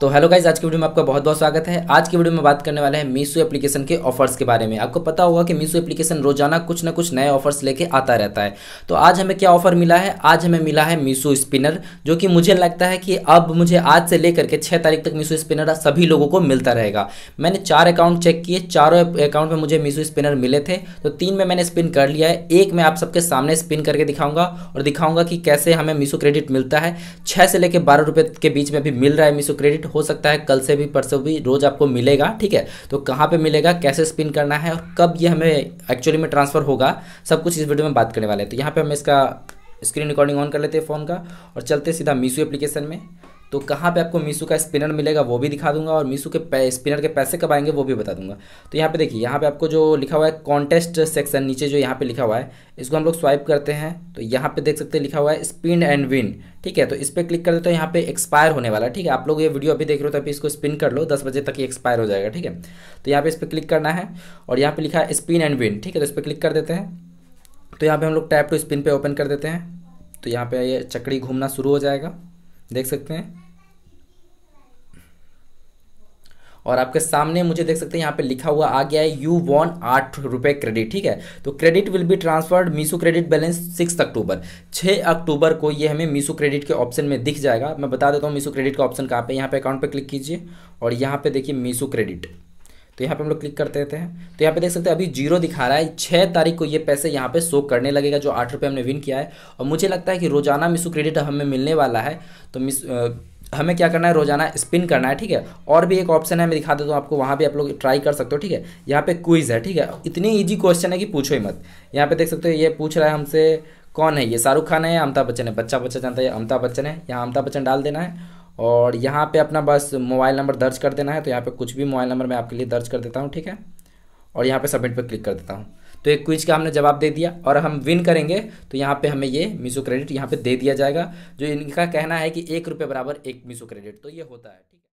तो hello guys आज की वीडियो में आपका बहुत बहुत स्वागत है आज की वीडियो में बात करने वाले हैं मीशो एप्लीकेशन के ऑफर्स के बारे में आपको पता होगा कि मीशो एप्लीकेशन रोजाना कुछ ना कुछ नए ऑफर्स लेके आता रहता है तो आज हमें क्या ऑफर मिला है आज हमें मिला है मीशो स्पिनर जो कि मुझे लगता है कि अब मुझे आज से लेकर के छः तारीख तक मीशो स्पिनर सभी लोगों को मिलता रहेगा मैंने चार अकाउंट चेक किए चारों अकाउंट में मुझे मीशो स्पिनर मिले थे तो तीन में मैंने स्पिन कर लिया है एक मैं आप सबके सामने स्पिन करके दिखाऊंगा और दिखाऊंगा कि कैसे हमें मीशो क्रेडिट मिलता है छः से लेकर बारह रुपये के बीच में भी मिल रहा है मीशो क्रेडिट हो सकता है कल से भी परसों भी रोज आपको मिलेगा ठीक है तो कहाँ पे मिलेगा कैसे स्पिन करना है और कब ये हमें एक्चुअली में ट्रांसफर होगा सब कुछ इस वीडियो में बात करने वाले हैं तो यहाँ पे हम इसका स्क्रीन रिकॉर्डिंग ऑन कर लेते हैं फ़ोन का और चलते सीधा मीशो एप्लीकेशन में तो कहाँ पे आपको मीशो का स्पिनर मिलेगा वो भी दिखा दूंगा और मीशो के स्पिनर के पैसे कब आएंगे वो भी बता दूंगा तो यहाँ पे देखिए यहाँ पे आपको जो लिखा हुआ है कॉन्टेस्ट सेक्शन नीचे जो यहाँ पे लिखा हुआ है इसको हम लोग स्वाइप करते हैं तो यहाँ पे देख सकते हैं लिखा हुआ है स्पिन एंड विन ठीक है तो इस पर क्लिक कर देते हो तो यहाँ पे एक्सपायर होने वाला ठीक है आप लोग ये वीडियो अभी देख रहे हो तो अभी इसको स्पिन कर लो दस बजे तक ये एक्सपायर हो जाएगा ठीक है तो यहाँ पे इस पर क्लिक करना है और यहाँ पे लिखा है स्पिन एंड विन ठीक है तो इस पर क्लिक कर देते हैं तो यहाँ पे हम लोग टैप टू स्पिन पे ओपन कर देते हैं तो यहाँ पे ये चकड़ी घूमना शुरू हो जाएगा देख सकते हैं और आपके सामने मुझे देख सकते हैं यहाँ पे लिखा हुआ आ गया है यू वॉन आठ रुपये क्रेडिट ठीक है तो credit will be transferred Meesho credit balance six October छः अक्टूबर को ये हमें मीसो क्रेडिट के ऑप्शन में दिख जाएगा मैं बता देता हूँ मीसो क्रेडिट का ऑप्शन कहाँ पे यहाँ पे अकाउंट पे क्लिक कीजिए और यहाँ पे देखिए मीसो क्रेडिट तो यहाँ पे हम लोग क्लिक करते रहते हैं तो यहाँ पे देख सकते हैं अभी जीरो दिखा रहा है छः तारीख को ये पैसे यहाँ पे शो करने लगेगा जो आठ रुपये हमने विन किया है और मुझे लगता है कि रोजाना मिसू क्रेडिट हमें मिलने वाला है तो मिस हमें क्या करना है रोजाना स्पिन करना है ठीक है और भी एक ऑप्शन है मैं दिखा देता हूँ आपको वहाँ भी आप लोग ट्राई कर सकते हो ठीक है यहाँ पे क्विज है ठीक है इतनी ईजी क्वेश्चन है कि पूछो ही मत यहाँ पे देख सकते हो ये पूछ रहा है हमसे कौन है ये शाहरुख खान है या अमिताभ बच्चन है बच्चा बच्चा जानता है अमिताभ बच्चन है यहाँ अमिताभ बच्चन डाल देना है और यहाँ पर अपना बस मोबाइल नंबर दर्ज कर देना है तो यहाँ पर कुछ भी मोबाइल नंबर मैं आपके लिए दर्ज कर देता हूँ ठीक है और यहाँ पे सबमिट पर क्लिक कर देता हूँ तो एक क्विज का हमने जवाब दे दिया और हम विन करेंगे तो यहाँ पे हमें ये मिसो क्रेडिट यहाँ पे दे दिया जाएगा जो इनका कहना है कि एक रुपये बराबर एक मिसो क्रेडिट तो ये होता है ठीक है